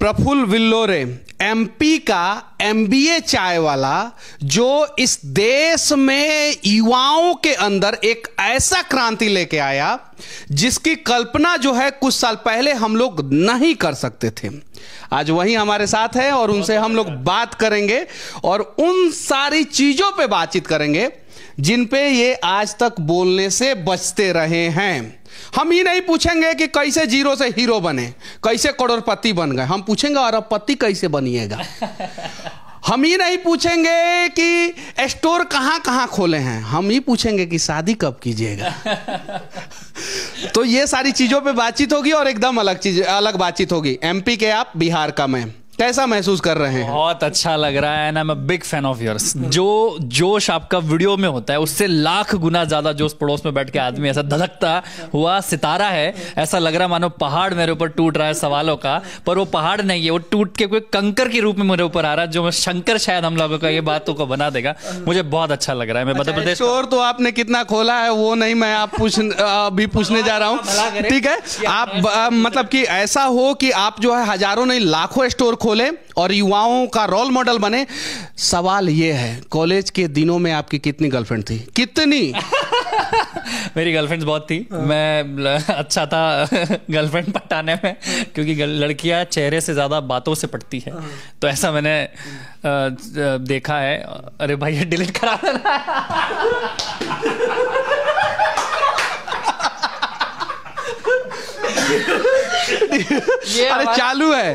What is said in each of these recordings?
Praful Billore MP का MBA Chai Wala जो इस देश में युवाओं के अंदर एक ऐसा क्रांति लेके आया जिसकी कल्पना जो है कुछ साल पहले हम लोग नहीं कर सकते थे आज वही हमारे साथ है और उनसे हम लोग बात करेंगे और उन सारी चीजों पे बातचीत करेंगे जिन पे ये आज तक बोलने से बचते रहे हैं हम ही नहीं पूछेंगे कि कैसे जीरो से हीरो बने कैसे करोड़पति बन गए हम पूछेंगे अरबपति कैसे बनिएगा हम ही नहीं पूछेंगे कि स्टोर कहाँ कहाँ खोले हैं हम ही पूछेंगे कि शादी कब कीजिएगा तो ये सारी चीज़ों पे बातचीत होगी और एकदम अलग चीज अलग बातचीत होगी एमपी के आप बिहार का मैं कैसा महसूस कर रहे हैं बहुत अच्छा लग रहा है and I am big fan of yours जो जोश आपका वीडियो में होता है उससे लाख गुना ज्यादा जोश पड़ोस में बैठ के आदमी ऐसा धड़कता हुआ सितारा है ऐसा लग रहा मानो पहाड़ मेरे ऊपर टूट रहा है सवालों का पर वो पहाड़ नहीं है वो टूट के कोई कंकर के रूप में मेरे ऊपर आ रहा है जो शंकर शायद हम लोगों का ये बातों को बना देगा मुझे बहुत अच्छा लग रहा है मैं अच्छा, मध्य प्रदेश और तो आपने कितना खोला है वो नहीं मैं आप पूछ अभी पूछने जा रहा हूँ ठीक है आप मतलब की ऐसा हो कि आप जो है हजारों नहीं लाखों स्टोर खोलें और युवाओं का रोल मॉडल बने सवाल ये है कॉलेज के दिनों में आपकी कितनी गर्लफ्रेंड थी कितनी मेरी गर्लफ्रेंड्स बहुत थी मैं अच्छा था गर्लफ्रेंड पटाने में क्योंकि लड़कियां चेहरे से ज़्यादा बातों से पटती है हाँ। तो ऐसा मैंने देखा है अरे भाई ये डिलीट करा देना अरे चालू है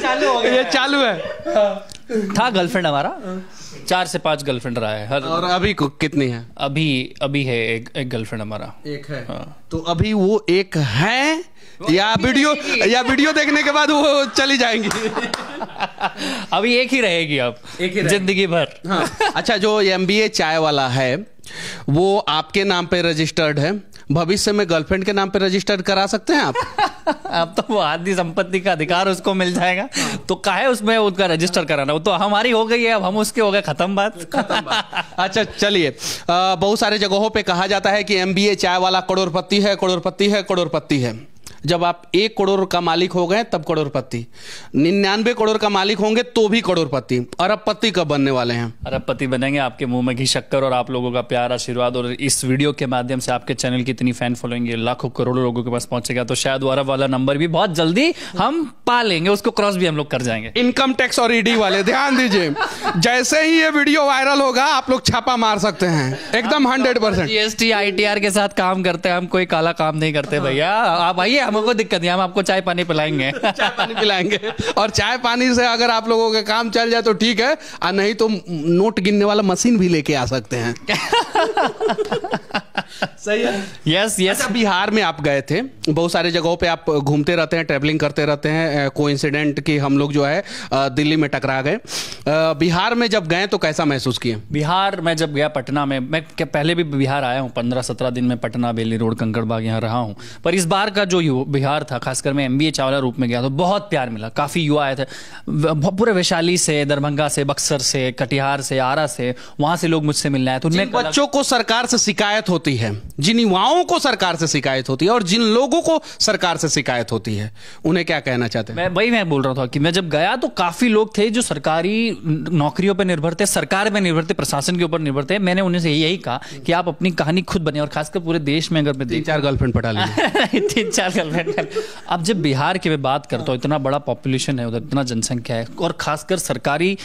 चालू ये चालू है था गर्लफ्रेंड हमारा हाँ। चार से पांच गर्लफ्रेंड रहा है हर और अभी कितनी है अभी अभी है एक, एक गर्लफ्रेंड हमारा एक है हाँ। तो अभी वो एक है या वीडियो या वीडियो देखने के बाद वो चली जाएंगी अभी एक ही रहेगी अब एक ही जिंदगी भर हाँ। अच्छा जो एम बी ए चाय वाला है वो आपके नाम पे रजिस्टर्ड है भविष्य में गर्लफ्रेंड के नाम पे रजिस्टर करा सकते हैं आप अब तो वो आदि संपत्ति का अधिकार उसको मिल जाएगा तो काहे उसमें उसका रजिस्टर कराना वो तो हमारी हो गई है अब हम उसके हो गए खत्म बात अच्छा चलिए बहुत सारे जगहों पे कहा जाता है कि एमबीए चाय वाला करोड़पति है करोड़पति है करोड़पति है जब आप एक करोड़ का मालिक हो गए तब करोड़पति निन्यानवे करोड़ का मालिक होंगे तो भी करोड़पति अरबपति कब बनने वाले हैं अरबपति बनेंगे आपके मुंह में घी शक्कर और आप लोगों का प्यार आशीर्वाद और इस वीडियो के माध्यम से आपके चैनल की इतनी फैन फॉलोइंग लाखों करोड़ों लोगों के पास पहुंचेगा तो शायद अरब वाला नंबर भी बहुत जल्दी हम पा लेंगे उसको क्रॉस भी हम लोग कर जाएंगे इनकम टैक्स और ईडी वाले ध्यान दीजिए जैसे ही ये वीडियो वायरल होगा आप लोग छापा मार सकते हैं एकदम हंड्रेड परसेंट जीएसटी आर के साथ काम करते हैं हम कोई काला काम नहीं करते हाँ। भैया आप आइए हमें कोई दिक्कत नहीं हम आपको चाय पानी पिलाएंगे चाय पानी पिलाएंगे और चाय पानी से अगर आप लोगों का काम चल जाए तो ठीक है और नहीं तो नोट गिनने वाला मशीन भी लेके आ सकते हैं सही है यस yes, यस yes. अच्छा बिहार में आप गए थे बहुत सारे जगहों पे आप घूमते रहते हैं ट्रेवलिंग करते रहते हैं को इंसिडेंट की हम लोग जो है दिल्ली में टकरा गए बिहार में जब गए तो कैसा महसूस किए बिहार में जब गया पटना में मैं पहले भी बिहार आया हूँ पंद्रह सत्रह दिन में पटना बेली रोड कंकड़बाग यहाँ रहा हूँ पर इस बार का जो यू बिहार था खासकर मैं एम चावला रूप में गया तो बहुत प्यार मिला काफ़ी युवा आए थे पूरे वैशाली से दरभंगा से बक्सर से कटिहार से आरा से वहाँ से लोग मुझसे मिलने आए तो उनमें बच्चों को सरकार से शिकायत होती है जिन युवाओं को सरकार से शिकायत होती है और जिन लोगों को सरकार से शिकायत होती है उन्हें क्या कहना चाहते हैं मैं वही मैं बोल रहा था कि मैं जब गया तो काफ़ी लोग थे जो सरकारी नौकरियों पर निर्भर थे सरकार पर निर्भर थे प्रशासन के ऊपर निर्भर थे मैंने उन्हें से यही कहा कि आप अपनी कहानी खुद बने और खासकर पूरे देश में अगर मैं तीन चार गर्लफ्रेंड पटा ली तीन चार गर्लफ्रेंड अब जब बिहार की मैं बात करता हूँ इतना बड़ा पॉपुलेशन है उधर इतना जनसंख्या है और खासकर सरकारी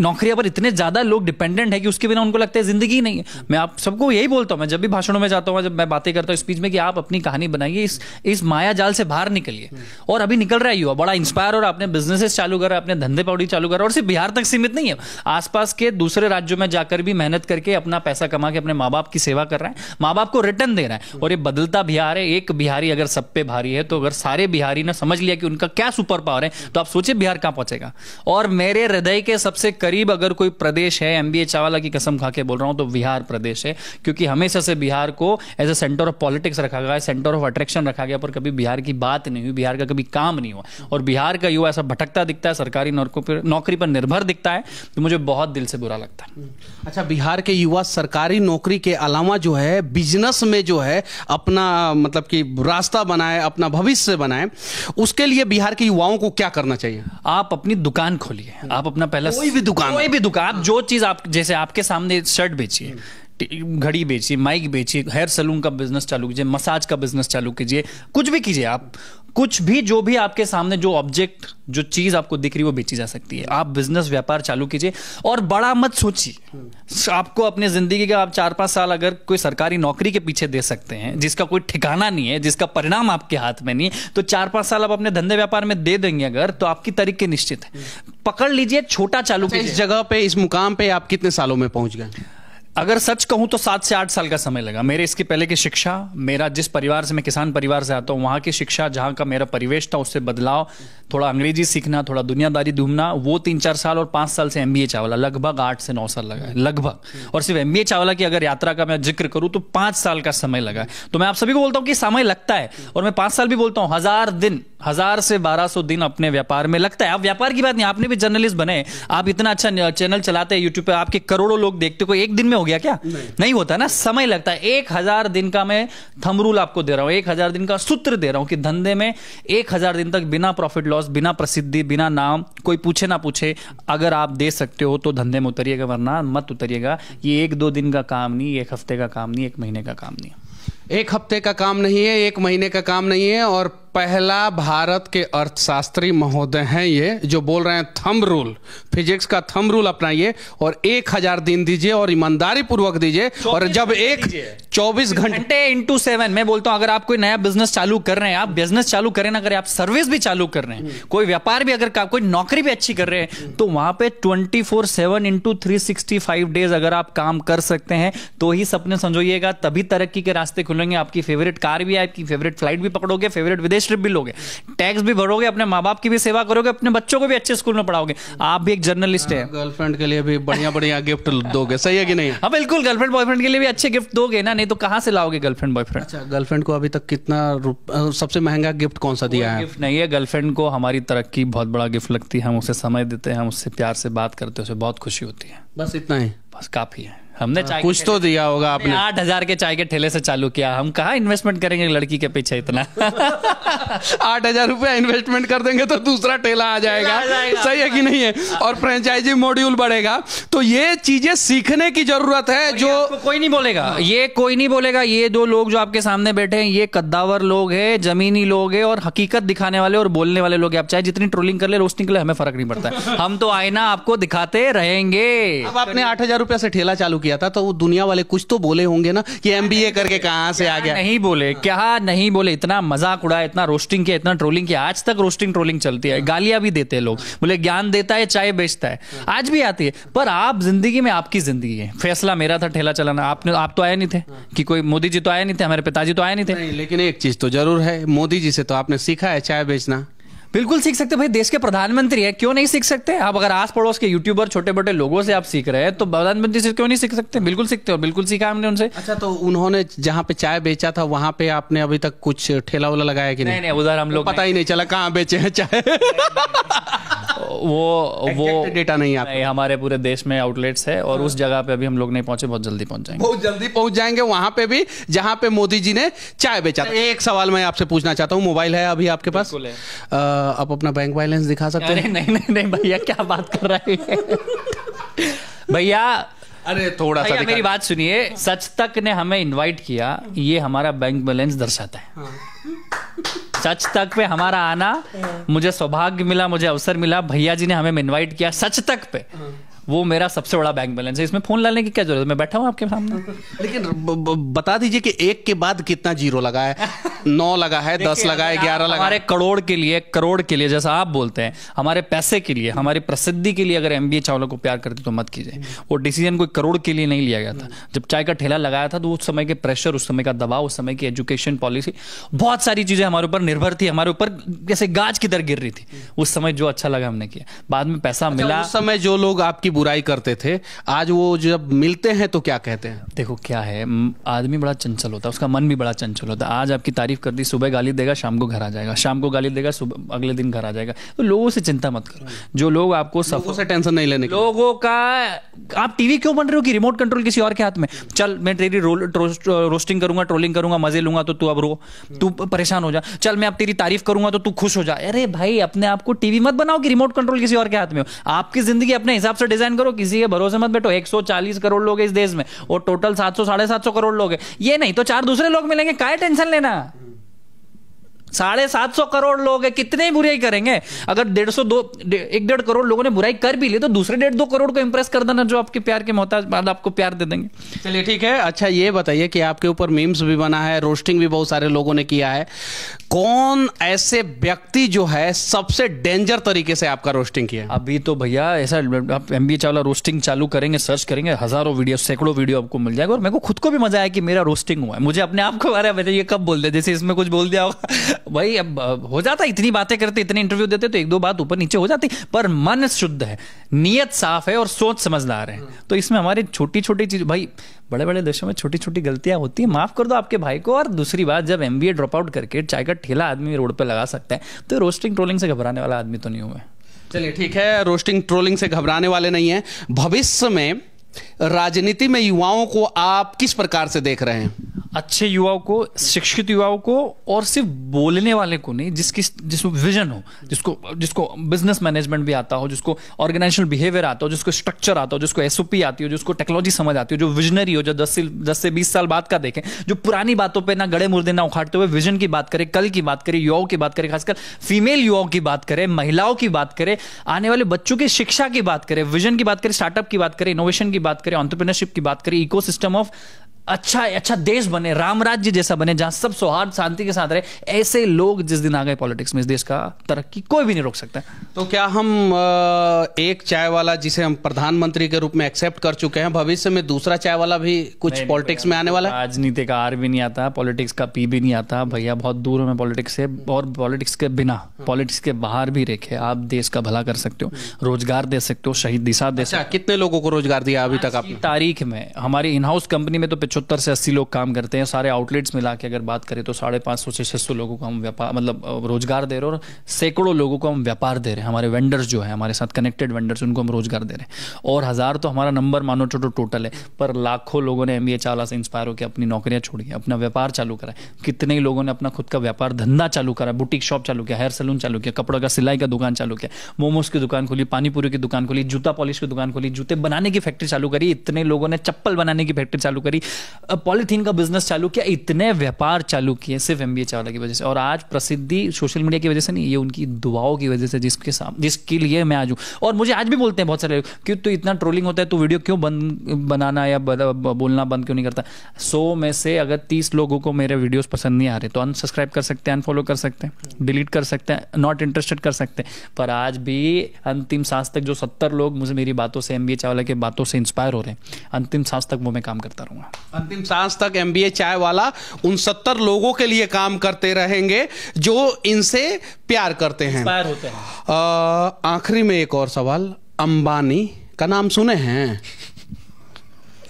नौकरियां पर इतने ज्यादा लोग डिपेंडेंट है कि उसके बिना उनको लगता है जिंदगी नहीं है मैं आप सबको यही बोलता हूं मैं जब भी भाषणों में जाता हूं जब मैं बातें करता हूं स्पीच में कि आप अपनी कहानी बनाइए इस इस माया जाल से बाहर निकलिए और अभी निकल रहा है युवा बड़ा इंस्पायर और अपने बिजनेसेस चालू कर अपने धंधे पौड़ी चालू करा और सिर्फ बिहार तक सीमित नहीं है आसपास के दूसरे राज्यों में जाकर भी मेहनत करके अपना पैसा कमा के अपने माँ बाप की सेवा कर रहा है माँ बाप को रिटर्न दे रहा है और ये बदलता बिहार है एक बिहारी अगर सब पे भारी है तो अगर सारे बिहारी ने समझ लिया कि उनका क्या सुपर पावर है तो आप सोचिए बिहार कहाँ पहुंचेगा और मेरे हृदय के सबसे करीब अगर कोई प्रदेश है एमबीए चावला की कसम खा के बोल रहा हूं तो बिहार प्रदेश है क्योंकि हमेशा से बिहार को as a centre of politics रखा गया सेंटर ऑफ अट्रैक्शन रखा गया पर कभी बिहार की बात नहीं हुई बिहार का कभी काम नहीं हुआ और बिहार का युवा ऐसा भटकता दिखता है सरकारी नौकरी पर निर्भर दिखता है तो मुझे बहुत दिल से बुरा लगता है अच्छा बिहार के युवा सरकारी नौकरी के अलावा जो है बिजनेस में जो है अपना मतलब कि रास्ता बनाए अपना भविष्य बनाए उसके लिए बिहार के युवाओं को क्या करना चाहिए आप अपनी दुकान खोलिए आप अपना पहला कोई भी दुकान दुकान कोई भी दुकान जो चीज आप जैसे आपके सामने शर्ट बेचिए घड़ी बेचिए माइक बेचिए हेयर सलून का बिजनेस चालू कीजिए मसाज का बिजनेस चालू कीजिए कुछ भी कीजिए आप कुछ भी जो भी आपके सामने जो ऑब्जेक्ट जो चीज आपको दिख रही है वो बेची जा सकती है आप बिजनेस व्यापार चालू कीजिए और बड़ा मत सोचिए आपको अपने जिंदगी का आप चार पांच साल अगर कोई सरकारी नौकरी के पीछे दे सकते हैं जिसका कोई ठिकाना नहीं है जिसका परिणाम आपके हाथ में नहीं तो चार पांच साल आप अपने धंधे व्यापार में दे देंगे अगर तो आपकी तरीके निश्चित है पकड़ लीजिए छोटा चालू अच्छा, कीजिए इस जगह पे इस मुकाम पे आप कितने सालों में पहुंच गए अगर सच कहूं तो सात से आठ साल का समय लगा मेरे इसके पहले की शिक्षा मेरा जिस परिवार से मैं किसान परिवार से आता हूं वहां की शिक्षा जहां का मेरा परिवेश था उससे बदलाव थोड़ा अंग्रेजी सीखना थोड़ा दुनियादारी ढूंढना वो तीन चार साल और पांच साल से एमबीए चावला लगभग आठ से नौ साल लगा है लगभग और सिर्फ एमबीए चावला की अगर यात्रा का मैं जिक्र करूं तो पांच साल का समय लगा है तो मैं आप सभी को बोलता हूं कि समय लगता है और मैं पांच साल भी बोलता हूं हजार दिन हजार से बारह सौ दिन अपने व्यापार में लगता है आप व्यापार की बात नहीं आपने भी जर्नलिस्ट बने आप इतना अच्छा चैनल चलाते हैं यूट्यूब पर आपके करोड़ों लोग देखते को एक दिन में हो गया क्या नहीं, नहीं होता ना समय लगता है एक हजार दिन का मैं थमरूल आपको दे रहा हूं एक हजार दिन का सूत्र दे रहा हूं कि धंधे में एक हजार दिन तक बिना प्रॉफिट लॉस बिना प्रसिद्धि बिना नाम कोई पूछे ना पूछे अगर आप दे सकते हो तो धंधे में उतरिएगा वरना मत उतरिएगा ये एक दो दिन का काम नहीं एक हफ्ते का काम नहीं एक महीने का काम नहीं एक हफ्ते का काम नहीं है एक महीने का काम नहीं है और पहला भारत के अर्थशास्त्री महोदय हैं ये जो बोल रहे हैं थम रूल फिजिक्स का थम रूल अपनाइए और एक हजार दिन दीजिए और ईमानदारी पूर्वक दीजिए और जब एक चौबीस घंटे इंटू सेवन मैं बोलता हूं अगर आप कोई नया बिजनेस चालू कर रहे हैं आप बिजनेस चालू करें ना करें आप सर्विस भी चालू कर रहे हैं हम्म। कोई व्यापार भी अगर कोई नौकरी भी अच्छी कर रहे हैं हम्म। तो वहां पे twenty four seven into three sixty five days अगर आप काम कर सकते हैं तो ही सपने संजोइएगा तभी तरक्की के रास्ते खुलेंगे आपकी फेवरेट कार भी आपकी फेवरेट फ्लाइट भी पकड़ोगे फेवरेट विदेश स्लिप भी लोगे टैक्स भी भरोगे अपने माँ बाप की भी सेवा करोगे अपने बच्चों को भी अच्छे स्कूल में पढ़ाओगे आप भी एक जर्नलिस्ट है गर्लफ्रेंड के लिए भी बढ़िया बढ़िया गिफ्ट दोगे सही है कि नहीं हाँ बिल्कुल गर्लफ्रेंड बॉयफ्रेंड के लिए भी अच्छे गिफ्ट दोगे ना नहीं तो कहाँ से लाओगे गर्लफ्रेंड बॉयफ्रेंड अच्छा गर्लफ्रेंड को अभी तक कितना सबसे महंगा गिफ्ट कौन सा दिया है गिफ्ट नहीं है गर्लफ्रेंड को हमारी तरक्की बहुत बड़ा गिफ्ट लगती है हम उसे समय देते हैं हम उससे प्यार से बात करते हैं उसे बहुत खुशी होती है बस इतना ही बस काफ़ी है हमने हाँ। चाय कुछ तो दिया होगा आपने आठ हजार के चाय के ठेले से चालू किया हम कहा इन्वेस्टमेंट करेंगे लड़की के पीछे इतना आठ हजार रुपया इन्वेस्टमेंट कर देंगे तो दूसरा ठेला आ जाएगा सही है कि नहीं है हाँ। और फ्रेंचाइजी मॉड्यूल बढ़ेगा तो ये चीजें सीखने की जरूरत है जो कोई नहीं बोलेगा हाँ। ये कोई नहीं बोलेगा ये दो लोग जो आपके सामने बैठे हैं ये कद्दावर लोग है जमीनी लोग है और हकीकत दिखाने वाले और बोलने वाले लोग आप चाहे जितनी ट्रोलिंग कर ले रोस्टिंग कर ले हमें फर्क नहीं पड़ता हम तो आईना आपको दिखाते रहेंगे आपने आठ हजार रुपया से ठेला चालू किया किया था तो वो दुनिया वाले कुछ तो बोले होंगे ना कि एम करके कहाँ से आ गया नहीं बोले क्या नहीं बोले इतना मजाक उड़ा इतना रोस्टिंग किया इतना ट्रोलिंग किया आज तक रोस्टिंग ट्रोलिंग चलती है गालियां भी देते हैं लोग बोले ज्ञान देता है चाय बेचता है आज भी आती है पर आप जिंदगी में आपकी जिंदगी है फैसला मेरा था ठेला चलाना आपने आप तो आए नहीं थे कि कोई मोदी जी तो आए नहीं थे हमारे पिताजी तो आए नहीं थे लेकिन एक चीज तो जरूर है मोदी जी से तो आपने सीखा है चाय बेचना बिल्कुल सीख सकते भाई देश के प्रधानमंत्री है क्यों नहीं सीख सकते आप अगर आस पड़ोस के यूट्यूबर छोटे मोटे लोगों से आप सीख रहे हैं तो प्रधानमंत्री से क्यों नहीं सीख सकते बिल्कुल सीखते हो बिल्कुल सीखा हमने उनसे अच्छा तो उन्होंने जहाँ पे चाय बेचा था वहाँ पे आपने अभी तक कुछ ठेला वेला लगाया कि नहीं नहीं उधर हम लोग पता ही नहीं चला कहाँ बेचे हैं चाय वो वो डेटा नहीं आता नहीं हमारे पूरे देश में आउटलेट्स है और उस जगह पे अभी हम लोग नहीं पहुंचे बहुत जल्दी पहुंच जाएंगे बहुत जल्दी पहुंच जाएंगे वहां पे भी जहां पे मोदी जी ने चाय बेचा था एक सवाल मैं आपसे पूछना चाहता हूँ मोबाइल है अभी आपके पास आप अपना बैंक बैलेंस दिखा सकते हैं नहीं नहीं नहीं भैया क्या बात कर रहे हैं भैया अरे थोड़ा सा मेरी बात सुनिए सच तक ने हमें इनवाइट किया ये हमारा बैंक बैलेंस दर्शाता है हाँ। सच तक पे हमारा आना हाँ। मुझे सौभाग्य मिला मुझे अवसर मिला भैया जी ने हमें इनवाइट किया सच तक पे हाँ। वो मेरा सबसे बड़ा बैंक बैलेंस है इसमें फोन लाने की क्या जरूरत है मैं बैठा हूँ आपके सामने लेकिन बता दीजिए कि एक के बाद कितना जीरो लगा है नौ लगा है दस लगा है ग्यारह लगा हमारे करोड़ के लिए करोड़ के लिए जैसा आप बोलते हैं हमारे पैसे के लिए हमारी प्रसिद्धि के लिए अगर एम बी चावला को प्यार करते तो मत कीजिए वो डिसीजन कोई करोड़ के लिए नहीं लिया गया था जब चाय का ठेला लगाया था तो उस समय के प्रेशर उस समय का दबाव उस समय की एजुकेशन पॉलिसी बहुत सारी चीजें हमारे ऊपर निर्भर थी हमारे ऊपर जैसे गाज की दर गिर रही थी उस समय जो अच्छा लगा हमने किया बाद में पैसा अच्छा, मिला उस समय जो लोग आपकी बुराई करते थे आज वो जब मिलते हैं तो क्या कहते हैं देखो क्या है आदमी बड़ा चंचल होता है उसका मन भी बड़ा चंचल होता है आज आपकी तारीफ तारीफ कर दी सुबह गाली देगा शाम को घर आ जाएगा शाम को गाली देगा सुबह अगले दिन घर आ जाएगा तो लोगों से चिंता मत करो जो लोग आपको सफर से टेंशन नहीं लेने लोगों का आप टीवी क्यों बन रहे हो कि रिमोट कंट्रोल किसी और के हाथ में चल मैं तेरी रोस्टिंग करूंगा ट्रोलिंग करूंगा मजे लूंगा तो तू अब रो तू परेशान हो जा चल मैं अब तेरी तारीफ करूंगा तो तू खुश हो जा अरे भाई अपने आप को टीवी मत बनाओ कि रिमोट कंट्रोल किसी और के हाथ में हो आपकी जिंदगी अपने हिसाब से डिजाइन करो किसी के भरोसे मत बैठो एक करोड़ लोग इस देश में और टोटल सात सौ साढ़े करोड़ लोग है ये नहीं तो चार दूसरे लोग मिलेंगे काय टेंशन लेना साढ़े सात सौ करोड़ लोग है कितने बुराई करेंगे अगर डेढ़ सौ दो एक डेढ़ करोड़ लोगों ने बुराई कर भी ली तो दूसरे डेढ़ दो करोड़ को इम्प्रेस कर देना जो आपके प्यार के मोहताज मतलब आपको प्यार दे देंगे चलिए ठीक है अच्छा ये बताइए कि आपके ऊपर मीम्स भी बना है रोस्टिंग भी बहुत सारे लोगों ने किया है कौन ऐसे व्यक्ति जो है सबसे डेंजर तरीके से आपका रोस्टिंग किया अभी तो भैया ऐसा आप एम बी चावला रोस्टिंग चालू करेंगे सर्च करेंगे हजारों वीडियो सैकड़ों वीडियो आपको मिल जाएगा और मेरे को खुद को भी मजा आया कि मेरा रोस्टिंग हुआ है मुझे अपने आप को बारे में ये कब बोल दे जैसे इसमें कुछ बोल दिया होगा भाई अब हो जाता इतनी बातें करते इतने इंटरव्यू देते तो एक दो बात ऊपर नीचे हो जाती पर मन शुद्ध है नीयत साफ है और सोच समझदार है तो इसमें हमारी छोटी छोटी चीज भाई बड़े बड़े देशों में छोटी छोटी गलतियां होती है माफ कर दो आपके भाई को और दूसरी बात जब एम ड्रॉप आउट करके चाय का ठेला आदमी रोड पर लगा सकते हैं तो रोस्टिंग ट्रोलिंग से घबराने वाला आदमी तो नहीं हुआ चलिए ठीक है रोस्टिंग ट्रोलिंग से घबराने वाले नहीं है भविष्य में राजनीति में युवाओं को आप किस प्रकार से देख रहे हैं अच्छे युवाओं को शिक्षित युवाओं को और सिर्फ बोलने वाले को नहीं जिसकी जिसको विजन हो जिसको जिसको बिजनेस मैनेजमेंट भी आता हो जिसको ऑर्गेनाइजेशनल बिहेवियर आता हो जिसको स्ट्रक्चर आता हो जिसको एसओपी आती हो जिसको टेक्नोलॉजी समझ आती हो जो विजनरी हो जो दस से दस से बीस साल बाद का देखें जो पुरानी बातों पर ना गड़े मुर्दे ना उखाड़ते हुए विजन की बात करें कल की बात करें युवाओं की बात करें खासकर फीमेल युवाओं की बात करें महिलाओं की बात करें आने वाले बच्चों की शिक्षा की बात करें विजन की बात करें स्टार्टअप की बात करें इनोवेशन की बात करें करें ऑन्टरप्रिनरशिप की बात करें इको ऑफ अच्छा अच्छा देश बने राम राज्य जैसा बने जहां सब सौहार्द शांति के साथ रहे ऐसे लोग जिस दिन आ गए पॉलिटिक्स में इस देश का तरक्की कोई भी नहीं रोक सकता तो क्या हम एक चाय वाला जिसे हम प्रधानमंत्री के रूप में एक्सेप्ट कर चुके हैं भविष्य में दूसरा चाय वाला भी कुछ पॉलिटिक्स में आने वाला राजनीति का आर भी नहीं आता पॉलिटिक्स का पी भी नहीं आता भैया बहुत दूर हमें पॉलिटिक्स से और पॉलिटिक्स के बिना पॉलिटिक्स के बाहर भी रेखे आप देश का भला कर सकते हो रोजगार दे सकते हो शहीद दिशा दे अच्छा, सकते कितने लोगों को रोजगार दिया अभी तक आप तारीख में हमारी इनहाउस कंपनी में तो पिछले पचहत्तर से अस्सी लोग काम करते हैं सारे आउटलेट्स मिला के अगर बात करें तो साढ़े पाँच सौ से छः सौ लोगों को हम व्यापार मतलब रोजगार दे रहे हैं और सैकड़ों लोगों को हम व्यापार दे रहे हैं हमारे वेंडर्स जो है हमारे साथ कनेक्टेड वेंडर्स उनको हम रोजगार दे रहे हैं और हज़ार तो हमारा नंबर मानो छोटो तो टोटल तो है पर लाखों लोगों ने एम चाला से इंस्पायर होकर अपनी नौकरियाँ छोड़ी अपना व्यापार चालू करा कितने ही लोगों ने अपना खुद का व्यापार धंधा चालू करा बुटीक शॉप चालू किया हेयर सलून चालू किया कपड़ों का सिलाई का दुकान चालू किया मोमोज की दुकान खोली पानीपुरी की दुकान खोली जूता पॉलिश की दुकान खोली जूते बनाने की फैक्ट्री चालू करी इतने लोगों ने चप्पल बनाने की फैक्ट्री चालू करी पॉलीथीन का बिजनेस चालू किया इतने व्यापार चालू किए सिर्फ एम बी चावला की वजह से और आज प्रसिद्धि सोशल मीडिया की वजह से नहीं ये उनकी दुआओं की वजह से जिसके सामने जिसके लिए मैं आज हूँ और मुझे आज भी बोलते हैं बहुत सारे लोग कि तो इतना ट्रोलिंग होता है तो वीडियो क्यों बंद बनाना या बोलना बंद क्यों नहीं करता सो में से अगर तीस लोगों को मेरे वीडियोज पसंद नहीं आ रहे तो अनसब्सक्राइब कर सकते हैं अनफॉलो कर सकते हैं डिलीट कर सकते हैं नॉट इंटरेस्टेड कर सकते हैं पर आज भी अंतिम सांस तक जो सत्तर लोग मुझे मेरी बातों से एम चावला की बातों से इंस्पायर हो रहे हैं अंतिम सांस तक वो मैं काम करता रहूँगा अंतिम सांस तक एमबीए चाय वाला उन सत्तर लोगों के लिए काम करते रहेंगे जो इनसे प्यार करते हैं होते हैं आखिरी में एक और सवाल अंबानी का नाम सुने हैं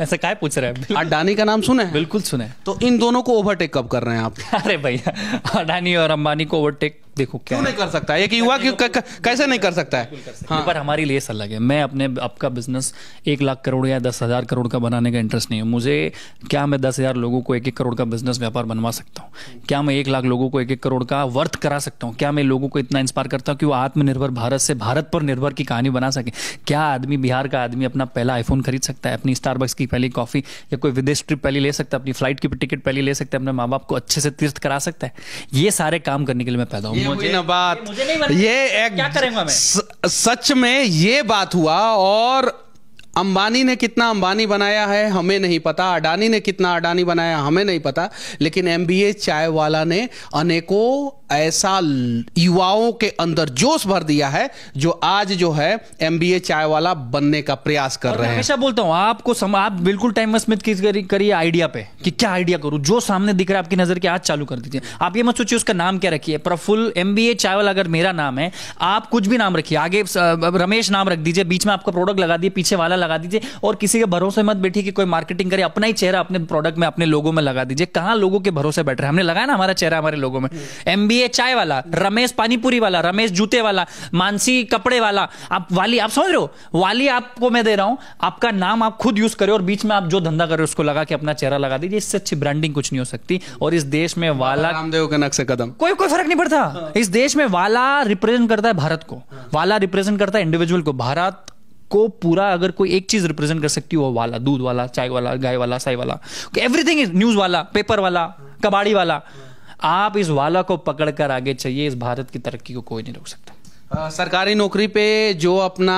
ऐसे क्या पूछ रहे हैं अडानी का नाम सुने बिल्कुल सुने तो इन दोनों को ओवरटेक कब कर रहे हैं आप अरे भैया अडानी और अंबानी को ओवरटेक देखो क्या नहीं कर सकता एक युवा क्यों कैसे नहीं कर सकता है हाँ पर हमारी लिए अलग है मैं अपने आपका बिजनेस एक लाख करोड़ या दस हज़ार करोड़ का बनाने का इंटरेस्ट नहीं है मुझे क्या मैं दस हज़ार लोगों को एक एक करोड़ का बिजनेस व्यापार बनवा सकता हूँ क्या मैं एक लाख लोगों को एक एक करोड़ का वर्थ करा सकता हूँ क्या मैं लोगों को इतना इंस्पायर करता हूँ कि वो आत्मनिर्भर भारत से भारत पर निर्भर की कहानी बना सके क्या आदमी बिहार का आदमी अपना पहला आईफोन खरीद सकता है अपनी स्टारबक्स की पहली कॉफ़ी या कोई विदेश ट्रिप पहले ले सकता है अपनी फ्लाइट की टिकट पहले ले सकता है अपने माँ बाप को अच्छे से तीर्थ करा सकता है ये सारे काम करने के लिए मैं पैदा हूँ मुझे बात ये एक क्या करेंगे स, सच में ये बात हुआ और अंबानी ने कितना अंबानी बनाया है हमें नहीं पता अडानी ने कितना अडानी बनाया हमें नहीं पता लेकिन एमबीए चाय वाला ने अनेकों ऐसा युवाओं के अंदर जोश भर दिया है जो आज जो है एमबीए चाय वाला बनने का प्रयास कर रहे हैं हमेशा बोलता हूँ आपको सम, आप बिल्कुल टाइम स्मिथ करिए आइडिया पे कि क्या आइडिया करूँ जो सामने दिख रहा है आपकी नजर के आज चालू कर दीजिए आप ये मत सोचिए उसका नाम क्या रखिए प्रफुल एमबीए चाय वाला अगर मेरा नाम है आप कुछ भी नाम रखिए आगे रमेश नाम रख दीजिए बीच में आपका प्रोडक्ट लगा दिए पीछे वाला लगा दीजिए और किसी के भरोसे मत बैठिए कि कोई मार्केटिंग करे अपना ही चेहरा अपने प्रोडक्ट में अपने लोगों में लगा दीजिए कहाँ लोगों के भरोसे बैठ रहे हैं हमने लगाया ना हमारा चेहरा हमारे लोगों में एमबीए ये चाय वाला रमेश पानीपुरी वाला रमेश जूते वाला मानसी कपड़े वाला आप वाली आप समझ रहे हो वाली आपको मैं दे रहा हूं आपका नाम आप खुद यूज करें और बीच में आप जो धंधा कर उसको लगा के अपना चेहरा लगा दीजिए इससे अच्छी ब्रांडिंग कुछ नहीं हो सकती और इस देश में वाला रामदेव के नक्शे कदम कोई कोई फर्क नहीं पड़ता हाँ। इस देश में वाला रिप्रेजेंट करता है भारत को हाँ। वाला रिप्रेजेंट करता है इंडिविजुअल को भारत को पूरा अगर कोई एक चीज रिप्रेजेंट कर सकती हो वो वाला दूध वाला चाय वाला गाय वाला साई वाला एवरीथिंग इज न्यूज वाला पेपर वाला कबाड़ी वाला हाँ। आप इस वाला को पकड़ कर आगे चाहिए इस भारत की तरक्की को कोई नहीं रोक सकता सरकारी नौकरी पे जो अपना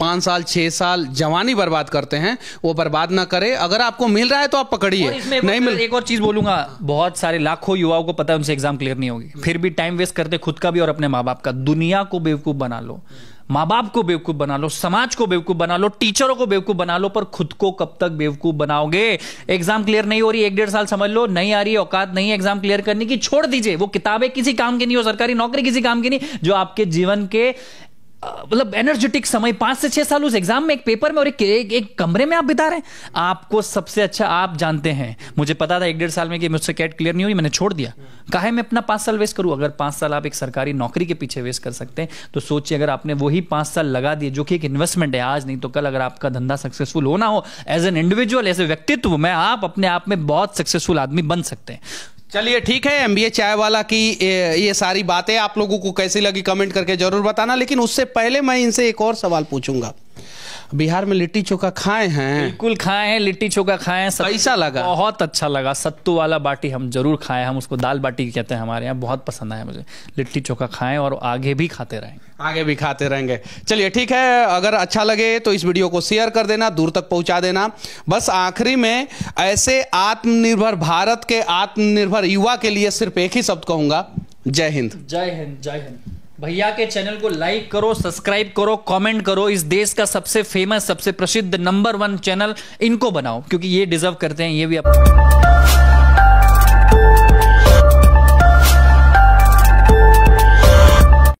पांच साल छह साल जवानी बर्बाद करते हैं वो बर्बाद ना करे अगर आपको मिल रहा है तो आप पकड़िए नहीं मिल एक और चीज़ बोलूंगा बहुत सारे लाखों युवाओं को पता है उनसे एग्जाम क्लियर नहीं होगी फिर भी टाइम वेस्ट करते खुद का भी और अपने माँ बाप का दुनिया को बेवकूफ़ बना लो माँ बाप को बेवकूफ बना लो समाज को बेवकूफ बना लो टीचरों को बेवकूफ बना लो पर खुद को कब तक बेवकूफ बनाओगे एग्जाम क्लियर नहीं हो रही एक डेढ़ साल समझ लो नहीं आ रही औकात नहीं एग्जाम क्लियर करने की छोड़ दीजिए वो किताबें किसी काम की नहीं हो सरकारी नौकरी किसी काम की नहीं जो आपके जीवन के मतलब एनर्जेटिक समय पांच से छह साल उस एग्जाम में एक पेपर में और एक, एक एक कमरे में आप बिता रहे हैं आपको सबसे अच्छा आप जानते हैं मुझे पता था एक डेढ़ साल में कि मुझसे कैट क्लियर नहीं हुई मैंने छोड़ दिया काहे मैं अपना पांच साल वेस्ट करूं अगर पांच साल आप एक सरकारी नौकरी के पीछे वेस्ट कर सकते हैं तो सोचिए अगर आपने वही पांच साल लगा दिए जो कि एक इन्वेस्टमेंट है आज नहीं तो कल अगर आपका धंधा सक्सेसफुल होना हो as an individual as a व्यक्तित्व में आप अपने आप में बहुत सक्सेसफुल आदमी बन सकते हैं चलिए ठीक है एम चाय वाला की ये सारी बातें आप लोगों को कैसी लगी कमेंट करके जरूर बताना लेकिन उससे पहले मैं इनसे एक और सवाल पूछूंगा बिहार में लिट्टी चोखा खाए हैं बिल्कुल खाए हैं लिट्टी चोखा खाए हैं पैसा लगा बहुत अच्छा लगा सत्तू वाला बाटी हम जरूर खाए हम उसको दाल बाटी कहते हैं हमारे यहाँ बहुत पसंद आया मुझे लिट्टी चोखा खाएं और आगे भी खाते रहेंगे आगे भी खाते रहेंगे चलिए ठीक है अगर अच्छा लगे तो इस वीडियो को शेयर कर देना दूर तक पहुंचा देना बस आखिरी में ऐसे आत्मनिर्भर भारत के आत्मनिर्भर युवा के लिए सिर्फ एक ही शब्द कहूंगा जय हिंद जय हिंद जय हिंद भैया के चैनल को लाइक करो सब्सक्राइब करो कमेंट करो इस देश का सबसे फेमस सबसे प्रसिद्ध नंबर वन चैनल इनको बनाओ क्योंकि ये डिजर्व करते हैं ये भी आप